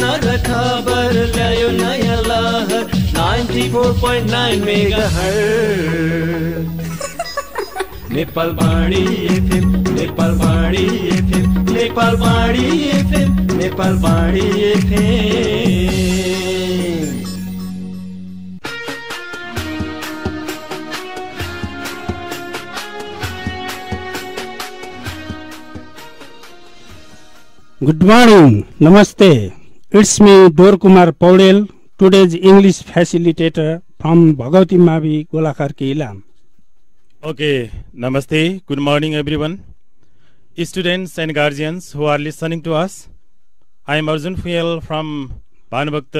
94.9 Nepal FM Nepal FM Nepal FM Nepal FM good morning नमस्ते it's me Dor Kumar Paudel today's English facilitator from Bhagwati Mavi Golakar Ilam okay नमस्ते good morning everyone students and guardians are listening to us I am Arjun Phuyal from Bhanubhakta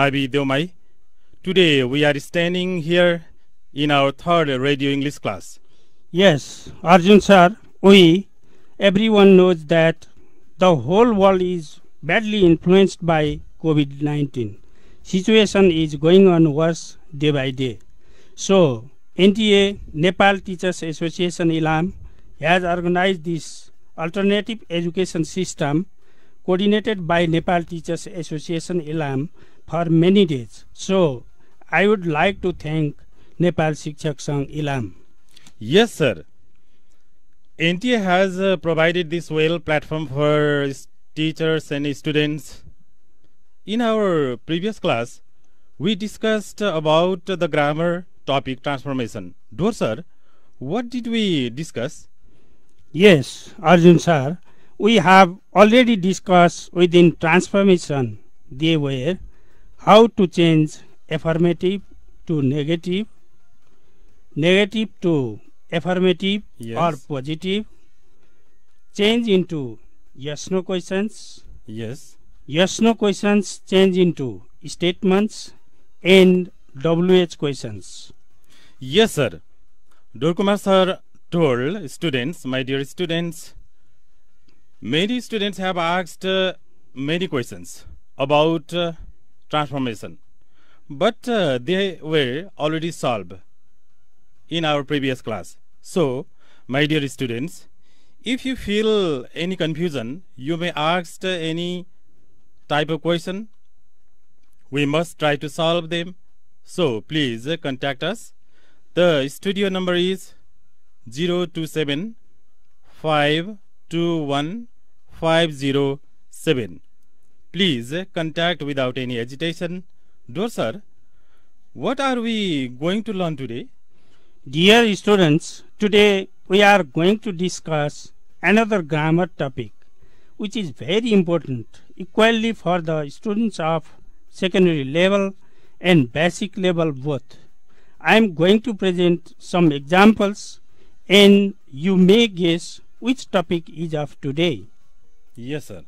Mavi Deumai today we are standing here in our third radio English class yes Arjun sir everyone knows that the whole world is badly influenced by COVID 19. Situation is going on worse day by day. So, NTA, Nepal Teachers Association Ilam, has organized this alternative education system coordinated by Nepal Teachers Association Ilam for many days. So, I would like to thank Nepal Shikshak Sang, Ilam. Yes, sir. NTA has uh, provided this well platform for teachers and students. In our previous class, we discussed about the grammar topic transformation. Dwar sir, what did we discuss? Yes, Arjun sir, we have already discussed within transformation they were how to change affirmative to negative, negative to affirmative yes. or positive, change into Yes, no questions. Yes. Yes, no questions change into statements and WH questions. Yes, sir. Dorkumar sir told students, my dear students, many students have asked uh, many questions about uh, transformation, but uh, they were already solved in our previous class. So, my dear students, if you feel any confusion, you may ask any type of question. We must try to solve them. So please contact us. The studio number is 027 Please contact without any agitation. Door sir, what are we going to learn today? Dear students, today we are going to discuss another grammar topic which is very important equally for the students of secondary level and basic level both. I am going to present some examples and you may guess which topic is of today. Yes, sir.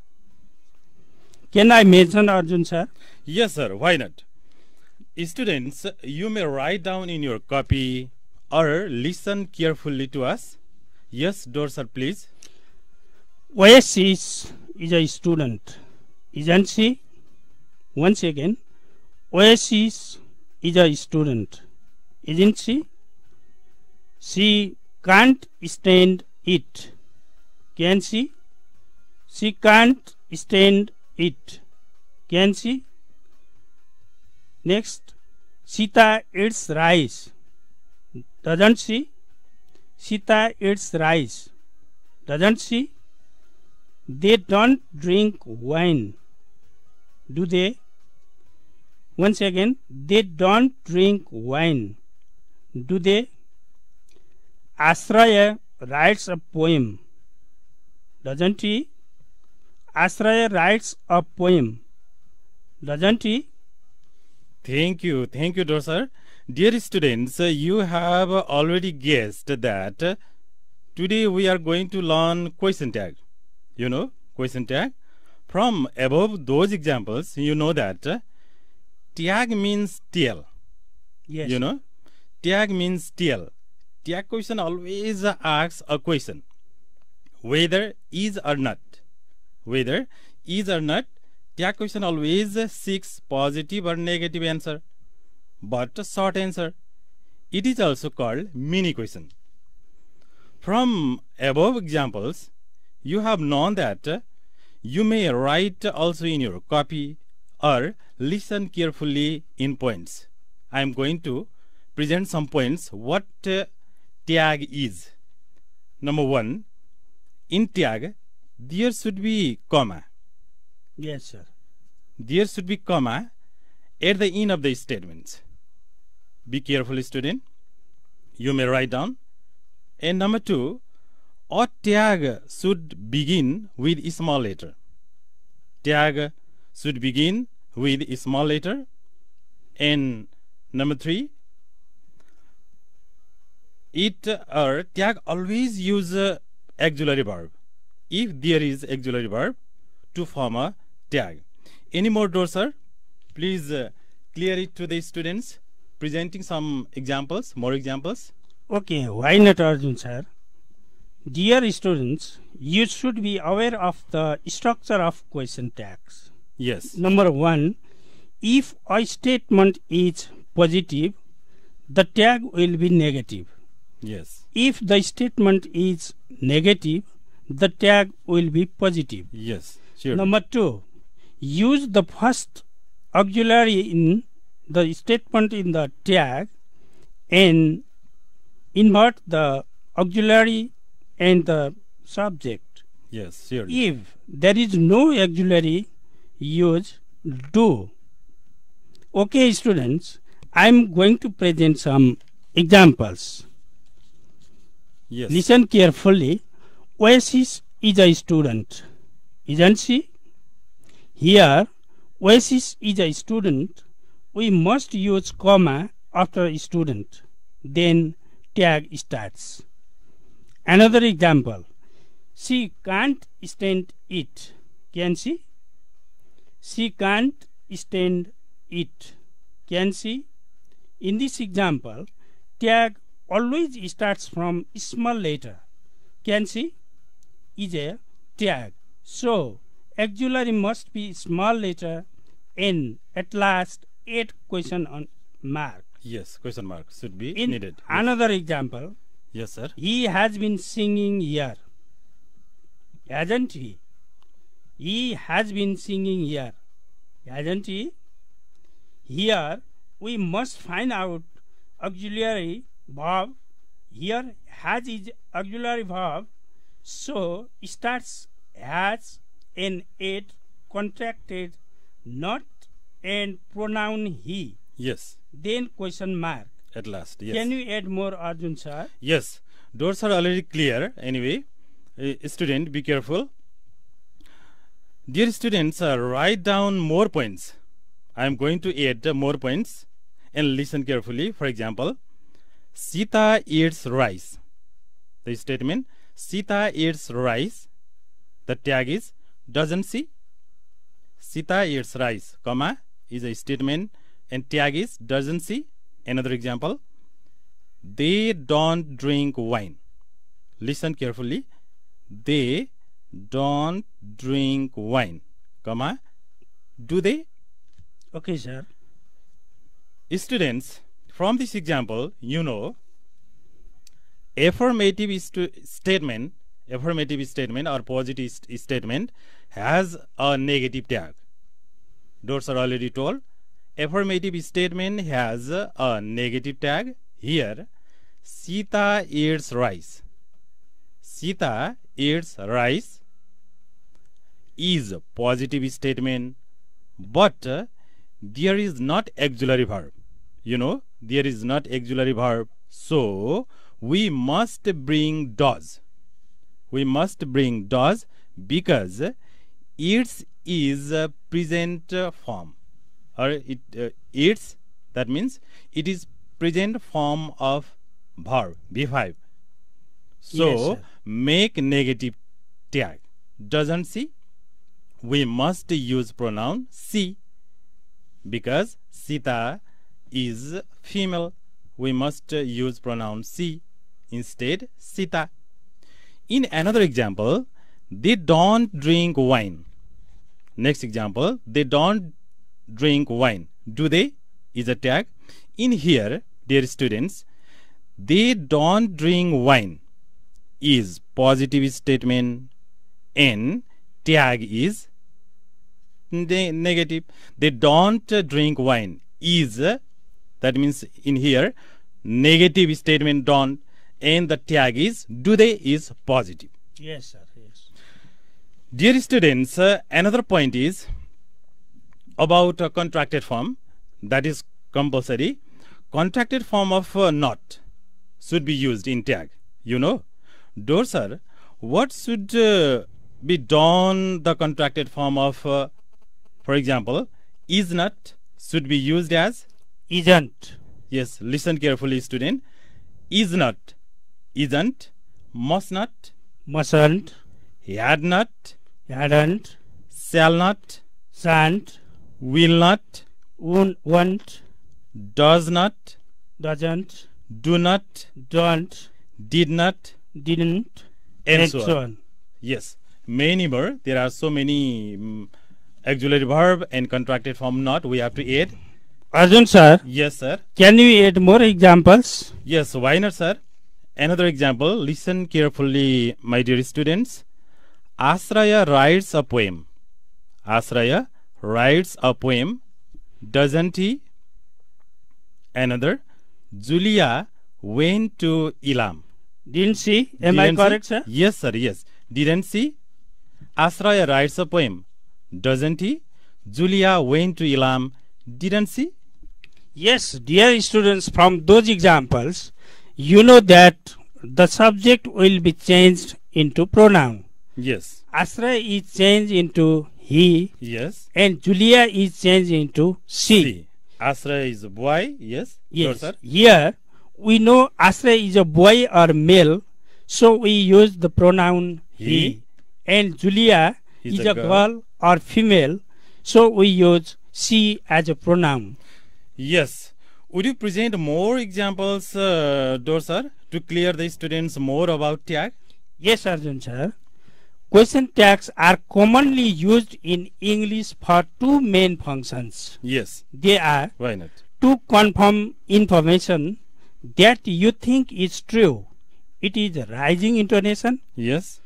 Can I mention Arjun, sir? Yes, sir. Why not? Students, you may write down in your copy or listen carefully to us. Yes, sir. please. Oasis is is a student, isn't she? Once again, is is a student, isn't she? She can't stand it, can she? She can't stand it, can she? Next, Sita eats rice, doesn't she? Sita eats rice, doesn't she? They don't drink wine, do they? Once again, they don't drink wine, do they? Asraya writes a poem, doesn't he? Asraya writes a poem, doesn't he? Thank you, thank you, sir, Dear students, you have already guessed that today we are going to learn question tag you know, question tag. From above those examples, you know that uh, tag means TL. Yes. You know, tag means TL. Tag question always asks a question whether is or not. Whether is or not, tag question always seeks positive or negative answer, but short answer. It is also called mini question. From above examples, you have known that uh, you may write also in your copy or listen carefully in points. I am going to present some points what uh, tag is. Number one, in tag, there should be comma. Yes, sir. There should be comma at the end of the statements. Be careful, student. You may write down. And number two, or tag should begin with a small letter. Tag should begin with a small letter. And number three, it or tag always use auxiliary verb if there is auxiliary verb to form a tag. Any more doors, sir? Please uh, clear it to the students, presenting some examples, more examples. Okay, why not Arjun, sir? Dear students, you should be aware of the structure of question tags. Yes. Number one, if a statement is positive, the tag will be negative. Yes. If the statement is negative, the tag will be positive. Yes. Sure. Number two, use the first auxiliary in the statement in the tag and invert the auxiliary and the subject. Yes, seriously. If there is no auxiliary, use do. Okay, students, I'm going to present some examples. Yes. Listen carefully. Oasis is a student, isn't she? Here, Oasis is a student. We must use comma after student. Then tag starts. Another example. She can't stand it. Can she? She can't stand it. Can she? In this example, tag always starts from small letter. Can she? Is a tag. So, auxiliary must be small letter n. At last, 8 question on mark. Yes, question mark should be In needed. Another yes. example, Yes, sir. He has been singing here. Hasn't he? He has been singing here. Hasn't he? Here we must find out auxiliary verb. Here has is auxiliary verb. So starts has an it contracted not and pronoun he. Yes. Then question mark at last. Yes. Can you add more, Arjun sir? Yes, doors are already clear. Anyway, uh, student, be careful. Dear students, uh, write down more points. I am going to add uh, more points and listen carefully. For example, Sita eats rice. The statement Sita eats rice. The tag is doesn't she? Sita eats rice, comma is a statement and tag is doesn't she? Another example, they don't drink wine. Listen carefully. They don't drink wine, comma, do they? Okay, sir. Students, from this example, you know, affirmative st statement, affirmative statement or positive st statement has a negative tag. Doors are already told affirmative statement has a negative tag. Here, Sita eats rice. Sita eats rice is a positive statement, but there is not auxiliary verb. You know, there is not auxiliary verb. So, we must bring does. We must bring does because its is present form or it uh, that means it is present form of verb b 5 so yes, make negative tag doesn't see we must use pronoun see because sita is female we must use pronoun see instead sita in another example they don't drink wine next example they don't drink wine do they is a tag in here dear students they don't drink wine is positive statement and tag is ne negative they don't drink wine is that means in here negative statement don't and the tag is do they is positive yes sir yes dear students uh, another point is about a contracted form that is compulsory contracted form of uh, not should be used in tag you know door sir what should uh, be done the contracted form of uh, for example is not should be used as isn't yes listen carefully student is not isn't must not mustn't had not hadn't shall not shan't will not, won't, won't does not, doesn't, do not, don't, did not, didn't, and, so, on. Yes, many more. There are so many um, auxiliary verb and contracted form not. We have to add. Arjun sir. Yes sir. Can you add more examples? Yes, why not sir? Another example. Listen carefully, my dear students. Asraya writes a poem. Asraya writes a poem, doesn't he? Another, Julia went to Ilam. Didn't she? Am Didn't I correct, sir? Yes, sir, yes. Didn't she? Asraya writes a poem, doesn't he? Julia went to Ilam. didn't she? Yes, dear students, from those examples, you know that the subject will be changed into pronoun. Yes. Asraya is changed into he. Yes. And Julia is changed into she. asra is a boy. Yes. Yes. sir. Here we know asra is a boy or male, so we use the pronoun he. he. And Julia is, is a, girl. girl or female, so we use she as a pronoun. Yes. Would you present more examples, uh, dorsar to clear the students more about tag? Yes, Arjun sir. Question tags are commonly used in English for two main functions. Yes. They are Why not? to confirm information that you think is true. It is rising intonation. Yes.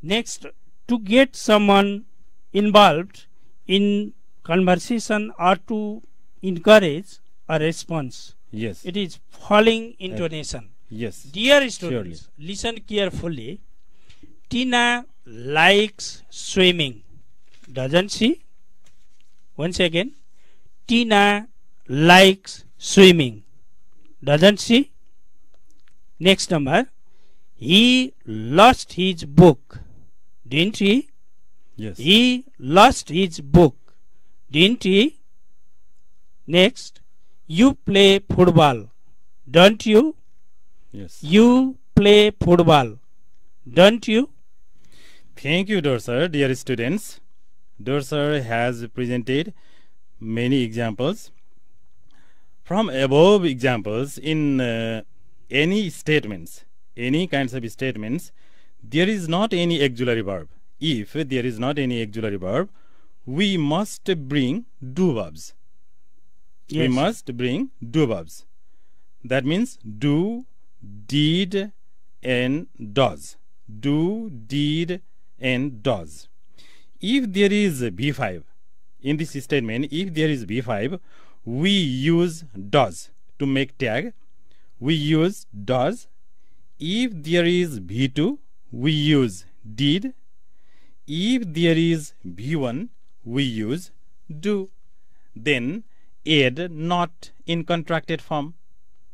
Next, to get someone involved in conversation or to encourage a response. Yes. It is falling intonation. Yes. Dear students, Surely. listen carefully. Tina likes swimming doesn't she once again tina likes swimming doesn't she next number he lost his book didn't he yes he lost his book didn't he next you play football don't you yes you play football don't you Thank you, Dorsar, dear students. Dorsar has presented many examples. From above examples, in uh, any statements, any kinds of statements, there is not any auxiliary verb. If there is not any auxiliary verb, we must bring do verbs. Yes. We must bring do verbs. That means do, did, and does. Do, did, and does. If there is B5, in this statement, if there is B5, we use does to make tag. We use does. If there is B2, we use did. If there is B1, we use do. Then add not in contracted form.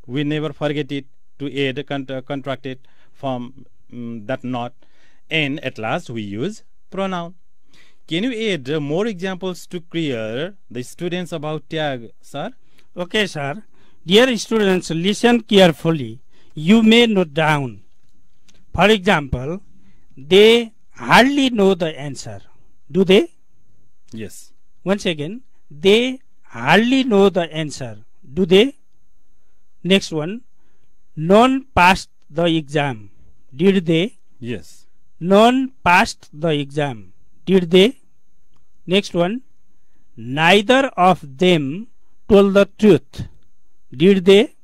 We never forget it to add uh, contracted form um, that not. And at last, we use pronoun. Can you add more examples to clear the students about tag, sir? Okay, sir. Dear students, listen carefully. You may note down. For example, they hardly know the answer. Do they? Yes. Once again, they hardly know the answer. Do they? Next one, none passed the exam. Did they? Yes. None passed the exam. Did they? Next one. Neither of them told the truth. Did they?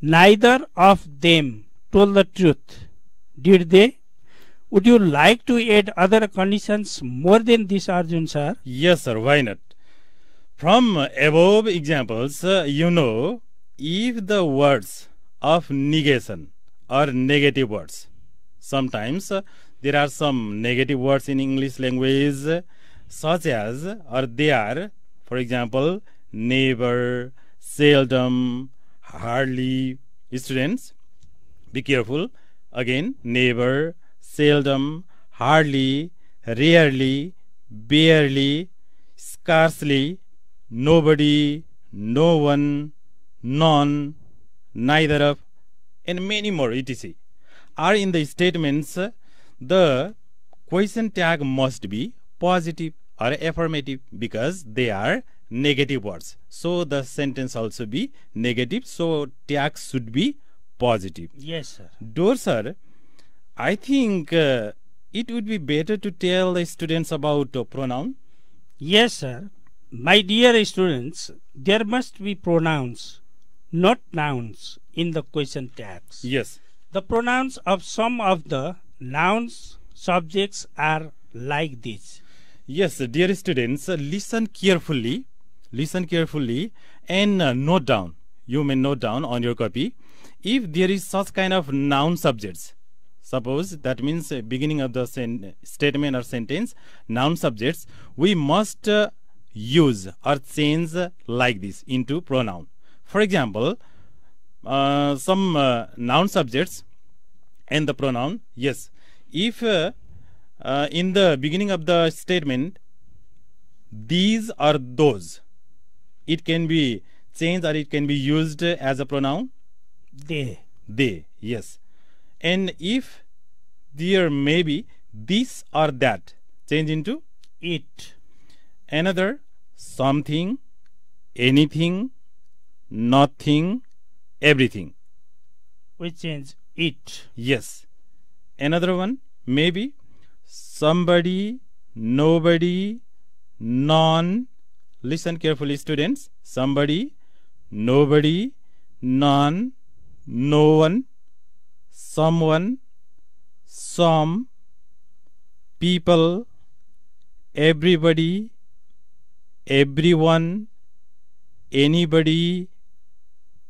Neither of them told the truth. Did they? Would you like to add other conditions more than this, Arjun sir? Yes, sir. Why not? From above examples, uh, you know if the words of negation are negative words, sometimes there are some negative words in English language, such as or they are, for example, never, seldom, hardly. Students, be careful. Again, never, seldom, hardly, rarely, barely, scarcely, nobody, no one, none, neither of, and many more, etc. are in the statements, the question tag must be positive or affirmative because they are negative words. So the sentence also be negative. So tag should be positive. Yes, sir. Door, sir, I think uh, it would be better to tell the students about uh, pronoun. Yes, sir. My dear students, there must be pronouns, not nouns in the question tags. Yes. The pronouns of some of the nouns subjects are like this. Yes, dear students, listen carefully. Listen carefully and uh, note down. You may note down on your copy. If there is such kind of noun subjects, suppose that means uh, beginning of the statement or sentence, noun subjects, we must uh, use or change like this into pronoun. For example, uh, some uh, noun subjects and the pronoun yes if uh, uh, in the beginning of the statement these are those it can be changed or it can be used as a pronoun they they yes and if there may be this or that change into it another something anything nothing everything we change it. Yes. Another one, maybe somebody, nobody, none. Listen carefully, students. Somebody, nobody, none, no one, someone, some, people, everybody, everyone, anybody,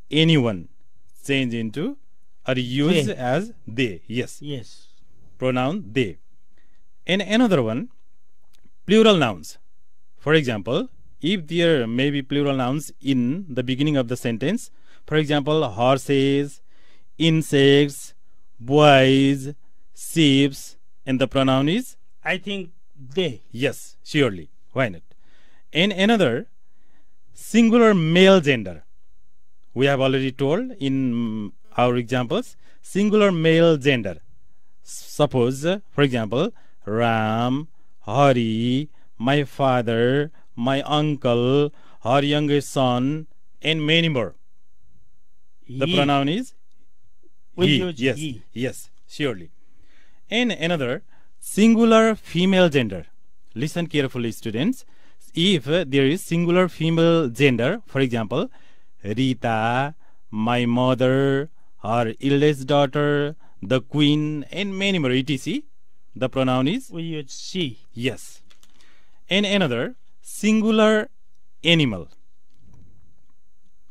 anyone. Change into are used they. as they. Yes. Yes. Pronoun they. And another one, plural nouns. For example, if there may be plural nouns in the beginning of the sentence, for example, horses, insects, boys, sheep, and the pronoun is? I think they. Yes, surely. Why not? And another, singular male gender. We have already told in our examples singular male gender. Suppose, for example, Ram, Hari, my father, my uncle, her youngest son, and many more. The pronoun is he. Yes, yes, surely. And another singular female gender. Listen carefully, students. If there is singular female gender, for example, Rita, my mother, her eldest daughter, the queen, and many more, etc. The pronoun is? We use she. Yes. And another, singular animal.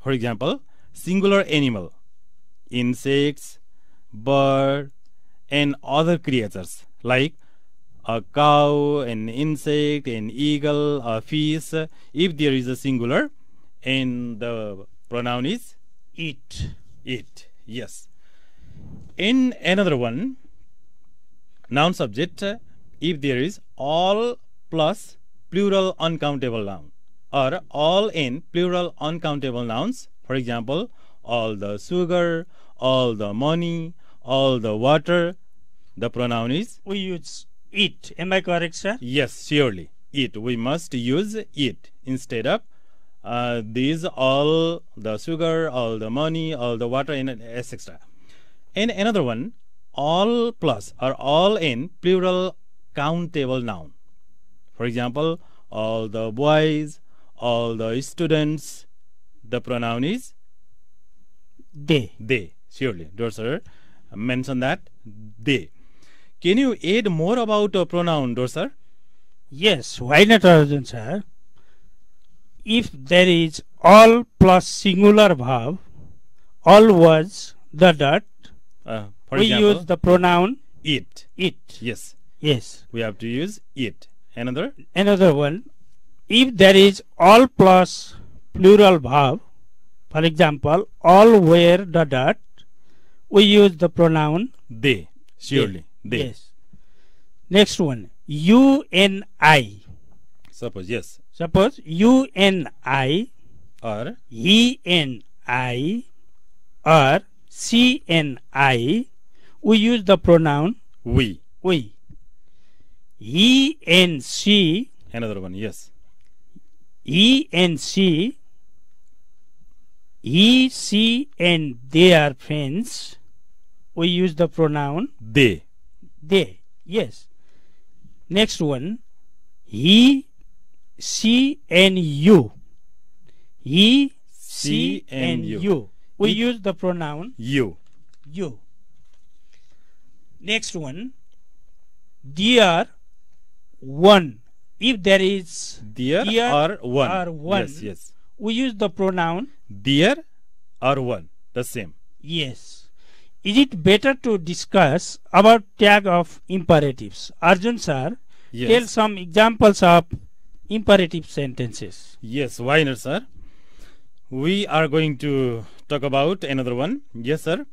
For example, singular animal, insects, bird, and other creatures like a cow, an insect, an eagle, a fish, if there is a singular, and the pronoun is it. It. Yes. In another one, noun subject, if there is all plus plural uncountable noun or all in plural uncountable nouns, for example, all the sugar, all the money, all the water, the pronoun is? We use it. Am I correct, sir? Yes, surely. It. We must use it instead of uh, these all the sugar all the money all the water and etc and another one all plus are all in plural countable noun for example all the boys all the students the pronoun is they they surely dorser mentioned that they can you add more about a pronoun dorser yes why not arjun sir if there is all plus singular verb, all was the dot, uh, we example, use the pronoun it. It. Yes. Yes. We have to use it. Another? Another one. If there is all plus plural verb, for example, all were the dot, we use the pronoun they. Surely. They. they. Yes. Next one. You and I. Suppose, yes. Suppose UNI or ENI or CNI, we use the pronoun we. We. ENC. Another one, yes. ENC. and they are friends. We use the pronoun they. They, yes. Next one. He C N U. E C N U. We it, use the pronoun you. You. Next one. Dear one. If there is dear, dear or one. Or one. Yes, yes. We use the pronoun dear or one. The same. Yes. Is it better to discuss about tag of imperatives? Arjun sir, yes. tell some examples of imperative sentences. Yes, why not, sir? We are going to talk about another one. Yes, sir.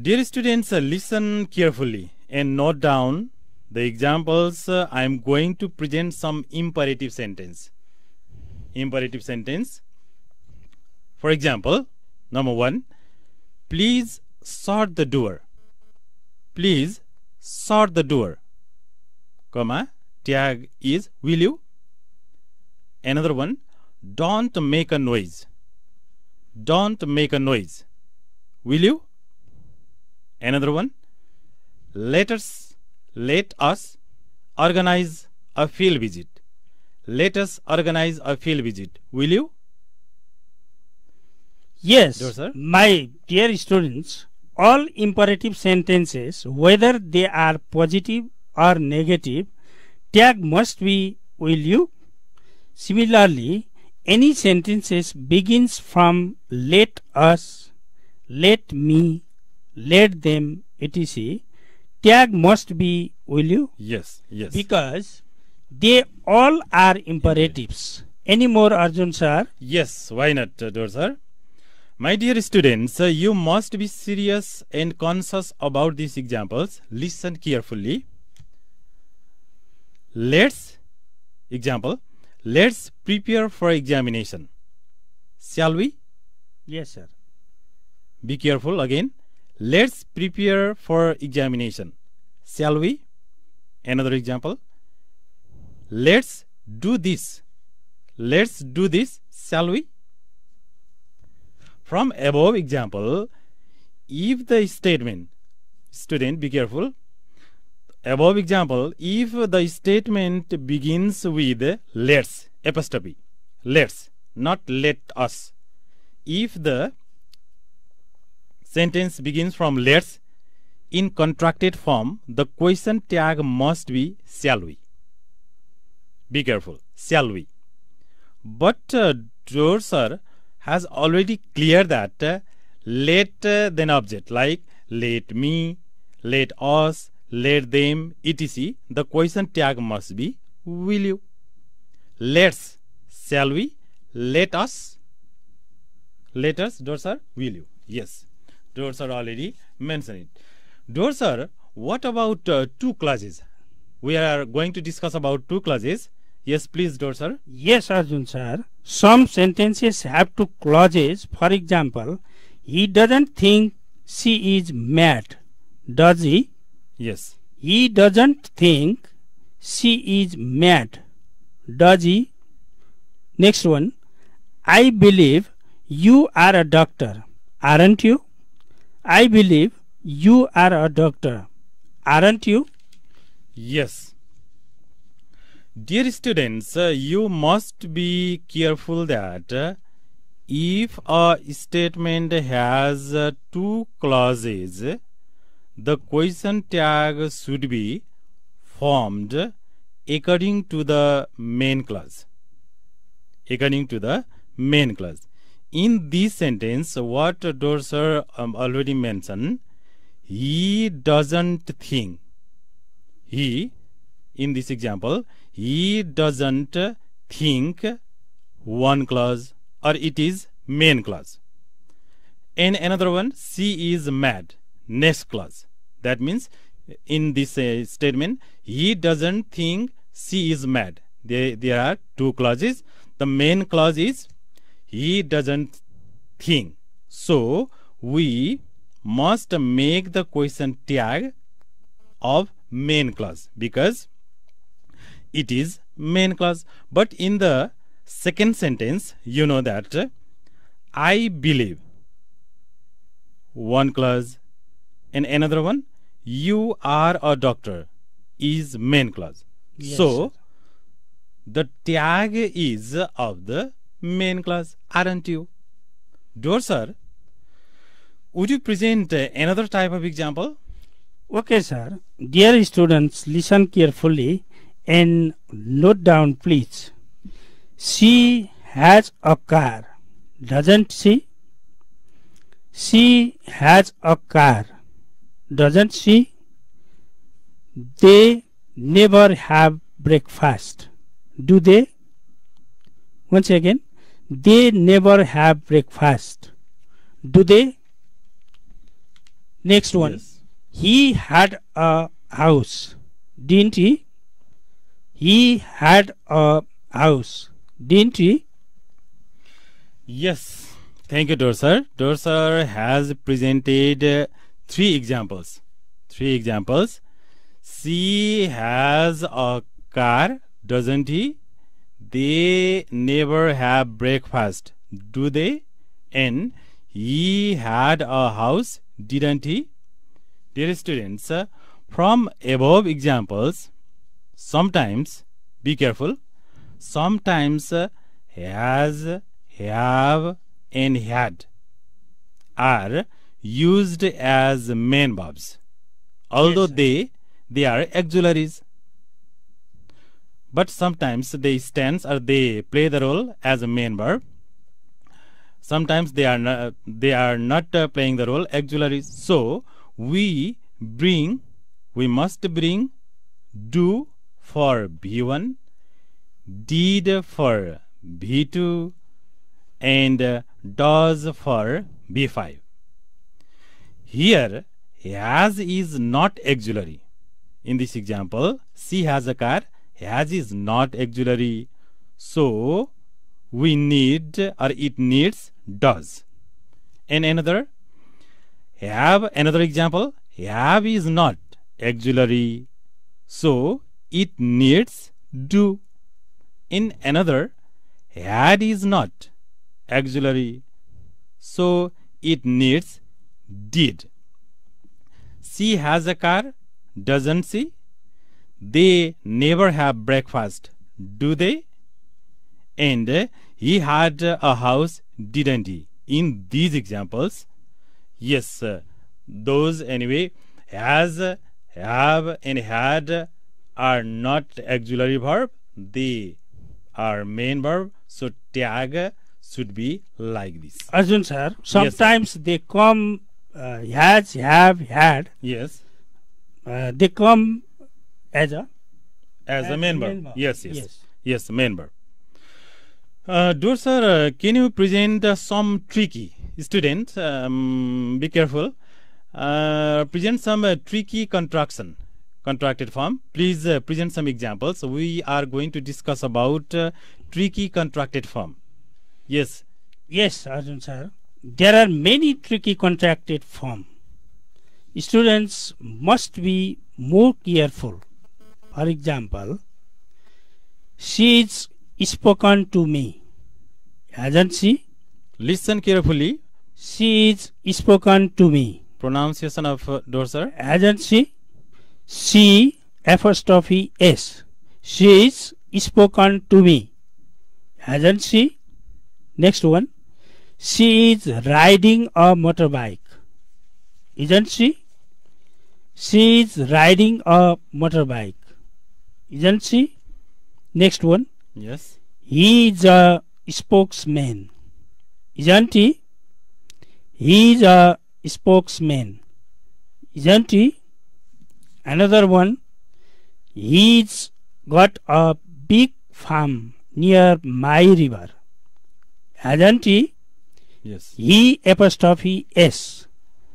Dear students, uh, listen carefully and note down the examples. Uh, I am going to present some imperative sentence. Imperative sentence. For example, number one, please sort the door. Please sort the door. Comma, tag is will you? Another one, don't make a noise. Don't make a noise. Will you? Another one, let us, let us organize a field visit. Let us organize a field visit. Will you? Yes, no, my dear students, all imperative sentences, whether they are positive or negative, tag must be will you Similarly, any sentences begins from let us, let me, let them, etc. Tag must be will you? Yes, yes. Because they all are imperatives. Any more, Arjun sir? Yes, why not, uh, Dor sir? My dear students, uh, you must be serious and conscious about these examples. Listen carefully. Let's example Let's prepare for examination. Shall we? Yes, sir. Be careful again. Let's prepare for examination. Shall we? Another example. Let's do this. Let's do this. Shall we? From above example, if the statement, student, be careful, above example, if the statement begins with let's, apostrophe, let's, not let us. If the sentence begins from let's, in contracted form, the question tag must be shall we. Be careful, shall we. But uh, sir has already cleared that uh, let uh, then object like let me, let us, let them, etc. The question tag must be will you. Let's, shall we, let us, let us, those sir will you. Yes, those sir already mentioned it. Those sir what about uh, two classes? We are going to discuss about two classes. Yes, please, Dor sir. Yes, Arjun sir. Some sentences have two clauses. For example, he doesn't think she is mad, does he? Yes. He doesn't think she is mad, does he? Next one. I believe you are a doctor, aren't you? I believe you are a doctor, aren't you? Yes. Dear students, uh, you must be careful that uh, if a statement has uh, two clauses, the question tag should be formed according to the main clause. According to the main clause. In this sentence, what Dorser um, already mentioned, he doesn't think. He, in this example, he doesn't think one clause or it is main clause. And another one, she is mad, next clause. That means in this uh, statement, he doesn't think she is mad. There, there are two clauses. The main clause is he doesn't think. So we must make the question tag of main clause because it is main clause. But in the second sentence, you know that I believe one clause and another one you are a doctor is main clause yes, so sir. the tag is of the main clause aren't you door sir would you present another type of example okay sir dear students listen carefully and note down please she has a car doesn't she she has a car doesn't she? They never have breakfast, do they? Once again, they never have breakfast, do they? Next one. Yes. He had a house, didn't he? He had a house, didn't he? Yes. Thank you, Dorsar. Dorsar has presented three examples. Three examples. C has a car, doesn't he? They never have breakfast, do they? And he had a house, didn't he? Dear students, uh, from above examples, sometimes, be careful, sometimes uh, has, have, and had are used as main verbs, although yes, they they are auxiliaries. But sometimes they stands or they play the role as a main verb. Sometimes they are not, they are not uh, playing the role auxiliaries. So we bring, we must bring, do for b one did for b 2 and uh, does for b 5 here, has is not auxiliary. In this example, she has a car, Has is not auxiliary. So, we need or it needs does. And another, have another example, have is not auxiliary. So, it needs do. In another, had is not auxiliary. So, it needs did. She has a car, doesn't she? They never have breakfast, do they? And he had a house, didn't he? In these examples, yes, those anyway, has, have, and had are not auxiliary verb, they are main verb. So tag should be like this. Arjun sir, sometimes yes, sir. they come uh, has, have, had. Yes. Uh, they come as a as, as a member Yes, yes, yes, yes, main Uh, sir, uh, can you present uh, some tricky student? Um, be careful. Uh, present some tricky contraction contracted form. Please uh, present some examples. We are going to discuss about uh, tricky contracted form. Yes. Yes, Arjun sir there are many tricky contracted form. Students must be more careful. For example, she is spoken to me. Hasn't she? Listen carefully. She is spoken to me. Pronunciation of Dorser. Hasn't she? She apostrophe s. She is spoken to me. Hasn't she? Next one. She is riding a motorbike, isn't she? She is riding a motorbike, isn't she? Next one. Yes. He is a spokesman, isn't he? He is a spokesman, isn't he? Another one. He's got a big farm near my river, hasn't he? Yes. He apostrophe S.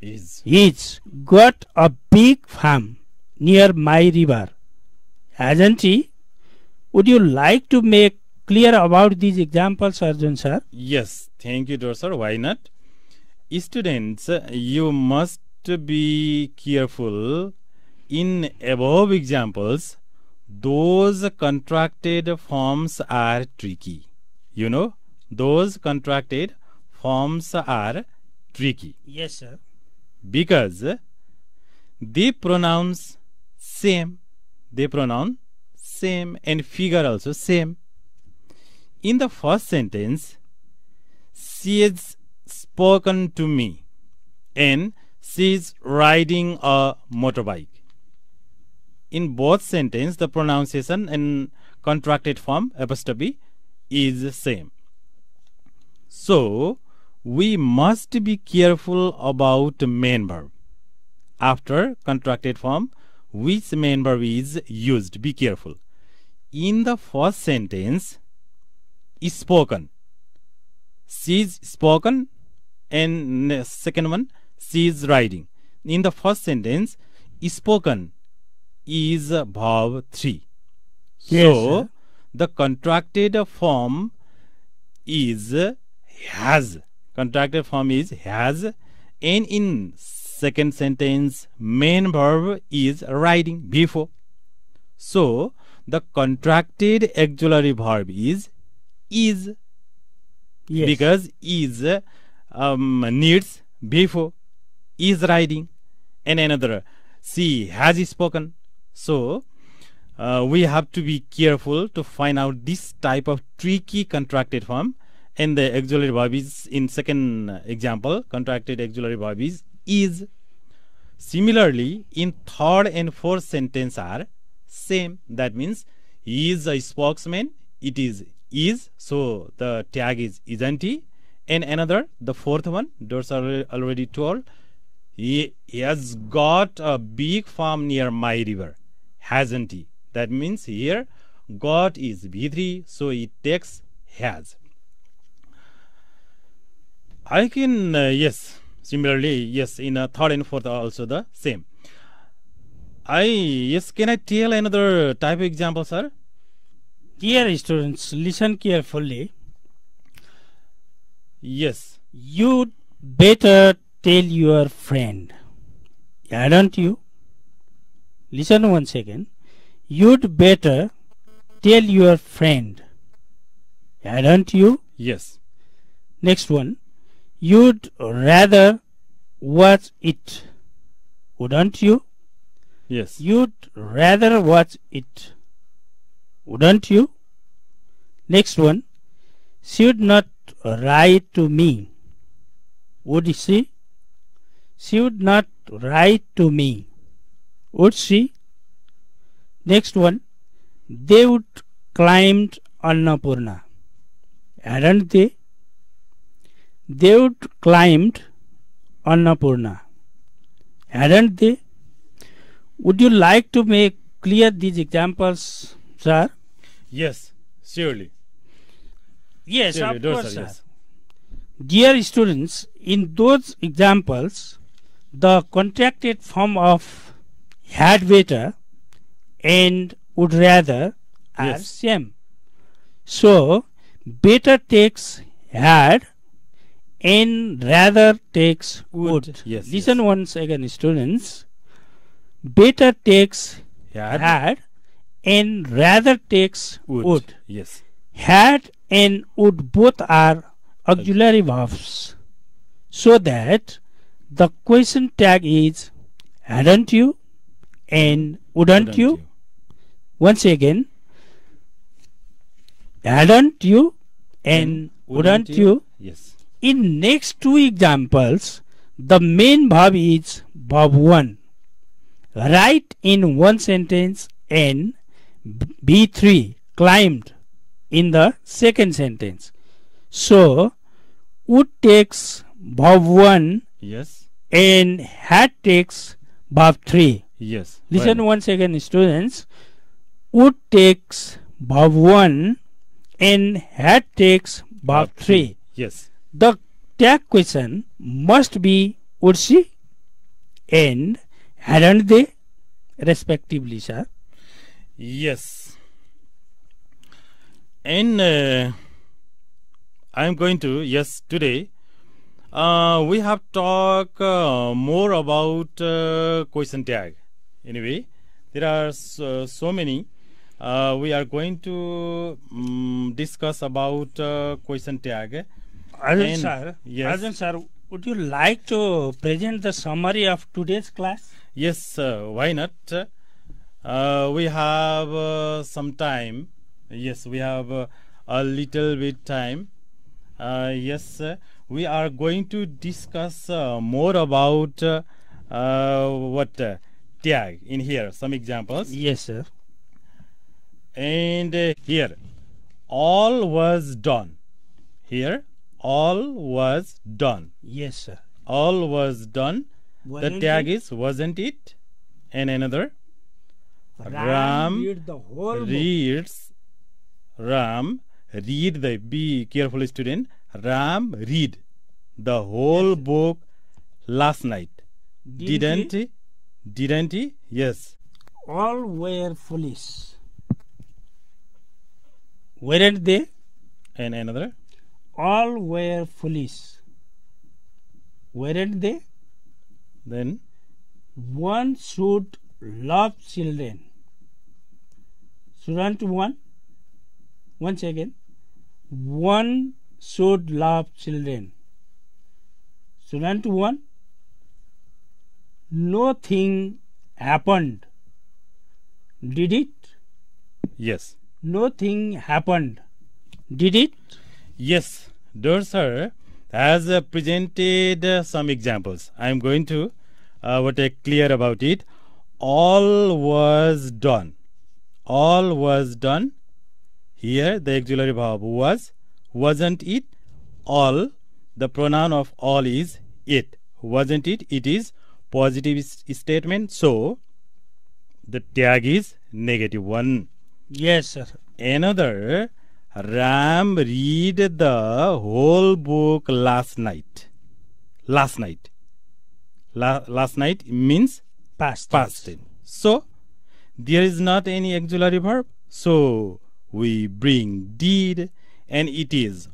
Is. He's got a big farm near my river. Hasn't he? Would you like to make clear about these examples, Arjun sir? Yes. Thank you, Dr. Sir. Why not? Students, you must be careful in above examples those contracted forms are tricky you know those contracted forms are tricky. Yes, sir. Because they pronounce same. They pronounce same and figure also same. In the first sentence, she has spoken to me and she is riding a motorbike. In both sentences, the pronunciation and contracted form apostrophe is same. So, we must be careful about main verb. After contracted form, which main verb is used? Be careful. In the first sentence, spoken. She's spoken. And second one, she's riding. In the first sentence, spoken is verb 3. Yes, so, sir. the contracted form is has Contracted form is has. And in second sentence, main verb is riding before. So, the contracted auxiliary verb is is. Yes. Because is um, needs before is riding. And another, she has spoken. So, uh, we have to be careful to find out this type of tricky contracted form in the auxiliary verb in second example contracted auxiliary verb is similarly in third and fourth sentence are same that means he is a spokesman it is is so the tag is isn't he and another the fourth one those are already told he, he has got a big farm near my river hasn't he that means here got is v3 so it takes has I can, uh, yes, similarly, yes, in a uh, third and fourth also the same. I, yes, can I tell another type of example, sir? Dear students, listen carefully. Yes. You'd better tell your friend, aren't you? Listen one You'd better tell your friend, aren't you? Yes. Next one. You'd rather watch it, wouldn't you? Yes. You'd rather watch it, wouldn't you? Next one. She'd not write to me, would she? She would not write to me, would she? Next one. They would climbed Annapurna, hadn't they? they would climbed Annapurna, hadn't they? Would you like to make clear these examples, sir? Yes, surely. Yes, surely, of course, sir. Yes. Dear students, in those examples, the contracted form of had better and would rather are yes. same. So, better takes had N rather takes wood. Yes. Listen yes. once again, students. Better takes had. had and rather takes wood. wood. Yes. Had and would both are auxiliary verbs. So that the question tag is hadn't you and wouldn't, wouldn't you? you? Once again, hadn't you and, and wouldn't, wouldn't you? you? Yes in next two examples, the main verb is verb 1. Write in one sentence N B3 climbed in the second sentence. So, would takes verb 1 yes and had takes verb 3 yes listen one second students would takes verb 1 and had takes verb, 3 yes the tag question must be would she and hadn't they respectively, sir? Yes. And uh, I'm going to, yes, today uh, we have talked uh, more about uh, question tag. Anyway, there are so, uh, so many. Uh, we are going to um, discuss about question tag. Ajahn sir, yes. Ajahn sir, would you like to present the summary of today's class? Yes, sir. why not? Uh, we have uh, some time. Yes, we have uh, a little bit time. Uh, yes, we are going to discuss uh, more about what uh, tag in here. Some examples. Yes, sir. And here, all was done. Here, all was done. Yes, sir. All was done. Wasn't the tag it? is wasn't it? And another. Ram, Ram read the whole reads. Book. Ram read the be careful student. Ram read the whole yes, book last night. Didn't, didn't he? Didn't he? Yes. All were foolish. weren't they? And another all were foolish. Weren't they? Then one should love children. Shouldn't one? Once again, one should love children. Shouldn't one? Nothing happened. Did it? Yes. Nothing happened. Did it? Yes, dear sir has presented uh, some examples. I am going to uh, what I clear about it. All was done. All was done. Here the auxiliary verb was, wasn't it? All. The pronoun of all is it. Wasn't it? It is positive statement. So the tag is negative one. Yes, sir. Another Ram read the whole book last night. Last night. La last night means past, past tense. So there is not any auxiliary verb. So we bring did and it is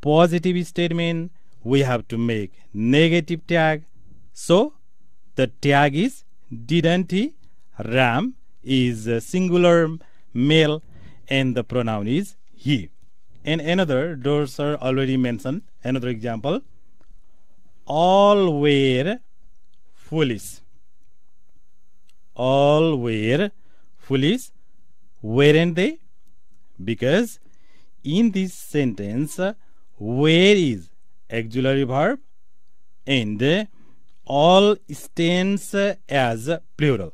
positive statement. We have to make negative tag. So the tag is didn't he? Ram is singular male and the pronoun is he. And another doors are already mentioned. Another example. All were foolish. All were foolish. Weren't they? Because in this sentence, where is auxiliary verb and all stands as plural.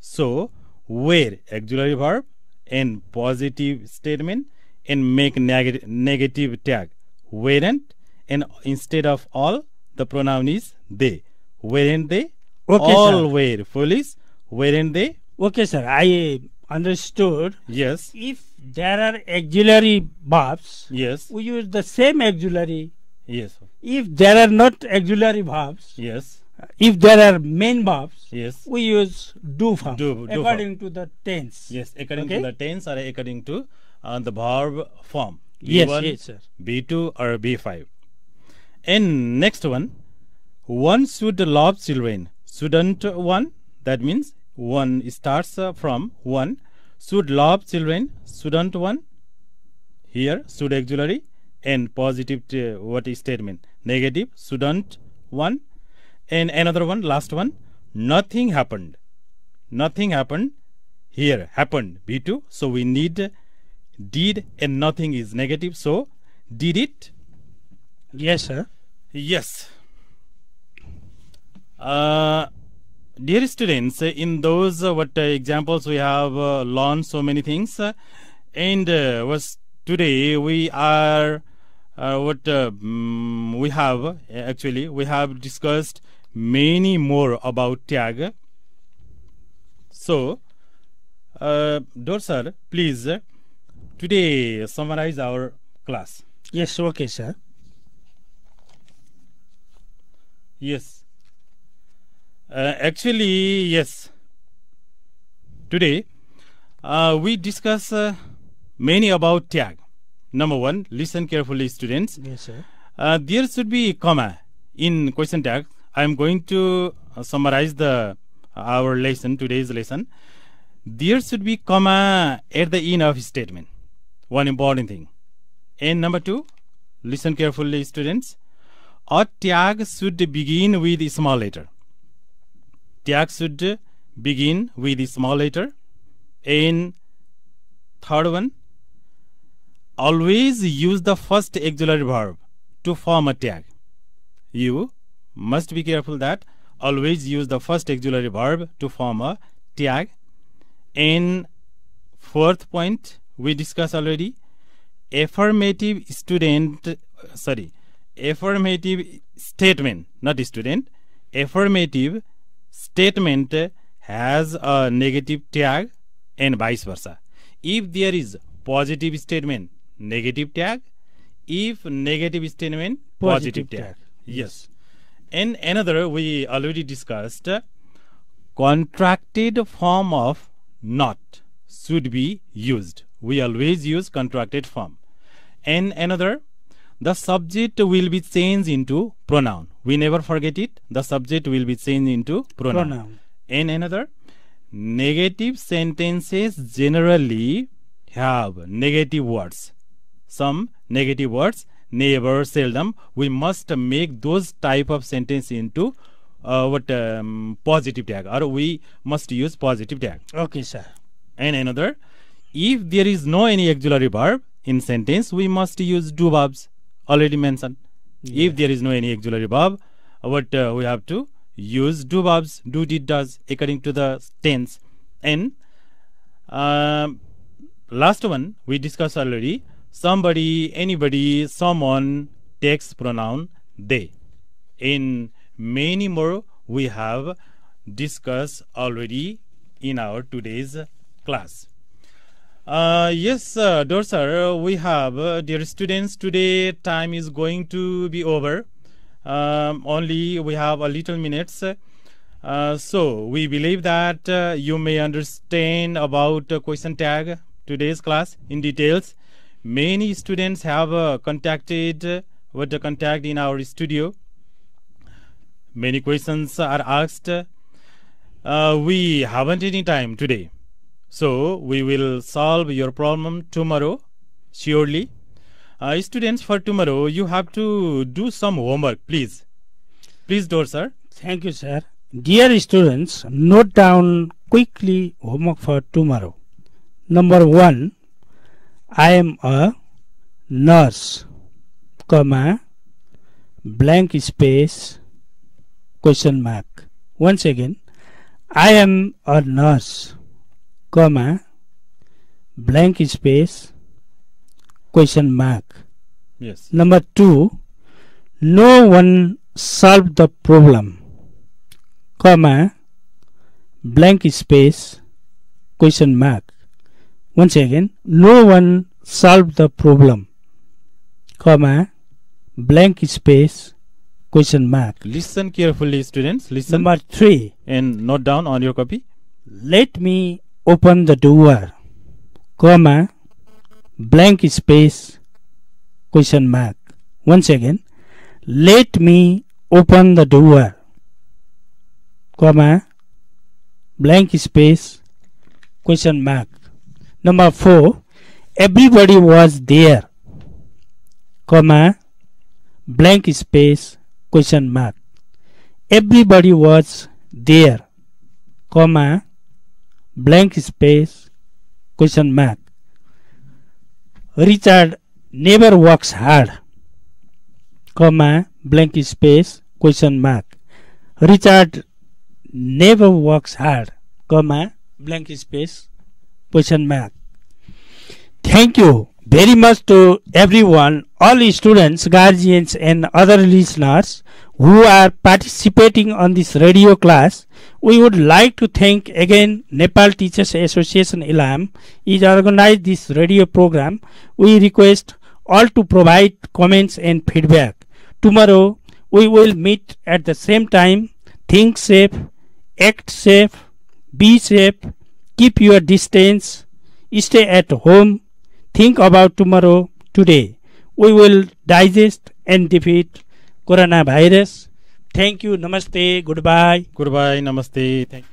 So, where auxiliary verb and positive statement and make neg negative tag weren't and instead of all the pronoun is they weren't they okay, all sir. were police weren't they okay sir i understood yes if there are auxiliary verbs yes we use the same auxiliary yes if there are not auxiliary verbs yes if there are main verbs, yes, we use do form do according to the tense. Yes, according okay? to the tense or according to uh, the verb form. Yes, B1, yes, sir. B2 or B5. And next one, one should love children. Shouldn't one? That means one starts from one. Should love children. Shouldn't one? Here, should auxiliary and positive uh, what is statement. Negative, shouldn't one. And another one, last one, nothing happened. Nothing happened here, happened, B2. So we need did and nothing is negative. So, did it? Yes, sir. Yes. Uh, dear students, in those uh, what uh, examples we have uh, learned so many things, uh, and uh, was today we are uh, what mm, we have actually we have discussed many more about tag. So, uh, Dor sir, please today summarize our class. Yes, okay, sir. Yes. Uh, actually, yes. Today, uh, we discuss uh, many about tag. Number one, listen carefully, students. Yes, sir. Uh, there should be comma in question tag. I am going to uh, summarize the our lesson today's lesson. There should be comma at the end of statement one important thing. And number two, listen carefully, students. A tag should begin with a small letter. Tag should begin with a small letter. And third one, always use the first auxiliary verb to form a tag. You must be careful that always use the first auxiliary verb to form a tag. And fourth point, we discussed already affirmative student sorry affirmative statement not student affirmative statement has a negative tag and vice versa if there is positive statement negative tag if negative statement positive, positive tag. tag yes and another we already discussed contracted form of not should be used we always use contracted form. And another, the subject will be changed into pronoun. We never forget it. The subject will be changed into pronoun. pronoun. And another, negative sentences generally have negative words. Some negative words, never, seldom. We must make those type of sentence into uh, what um, positive tag or we must use positive tag. Okay, sir. And another, if there is no any auxiliary verb in sentence, we must use do verbs already mentioned. Yeah. If there is no any auxiliary verb, what uh, we have to use do verbs, do did does according to the tense. And uh, last one we discussed already. Somebody, anybody, someone takes pronoun they. In many more we have discussed already in our today's class. Uh, yes, dear sir. we have. Uh, dear students, today time is going to be over. Um, only we have a little minutes. Uh, so we believe that uh, you may understand about uh, question tag today's class in details. Many students have uh, contacted uh, with the contact in our studio. Many questions are asked. Uh, we haven't any time today. So we will solve your problem tomorrow, surely. Uh, students, for tomorrow, you have to do some homework, please. Please, do, sir. Thank you, sir. Dear students, note down quickly homework for tomorrow. Number one, I am a nurse, comma, blank space, question mark. Once again, I am a nurse comma blank space question mark yes number 2 no one solved the problem comma blank space question mark once again no one solved the problem comma blank space question mark listen carefully students listen number 3 and note down on your copy let me open the door, comma, blank space, question mark. Once again, let me open the door, comma, blank space, question mark. Number four, everybody was there, comma, blank space, question mark. Everybody was there, comma, blank space question mark Richard never works hard comma blank space question mark Richard never works hard comma blank space question mark thank you very much to everyone, all students, guardians and other listeners who are participating on this radio class. We would like to thank again Nepal Teachers Association Elam is organized this radio program. We request all to provide comments and feedback. Tomorrow we will meet at the same time. Think safe, act safe, be safe, keep your distance, stay at home think about tomorrow today we will digest and defeat corona virus thank you नमस्ते good bye good bye नमस्ते thank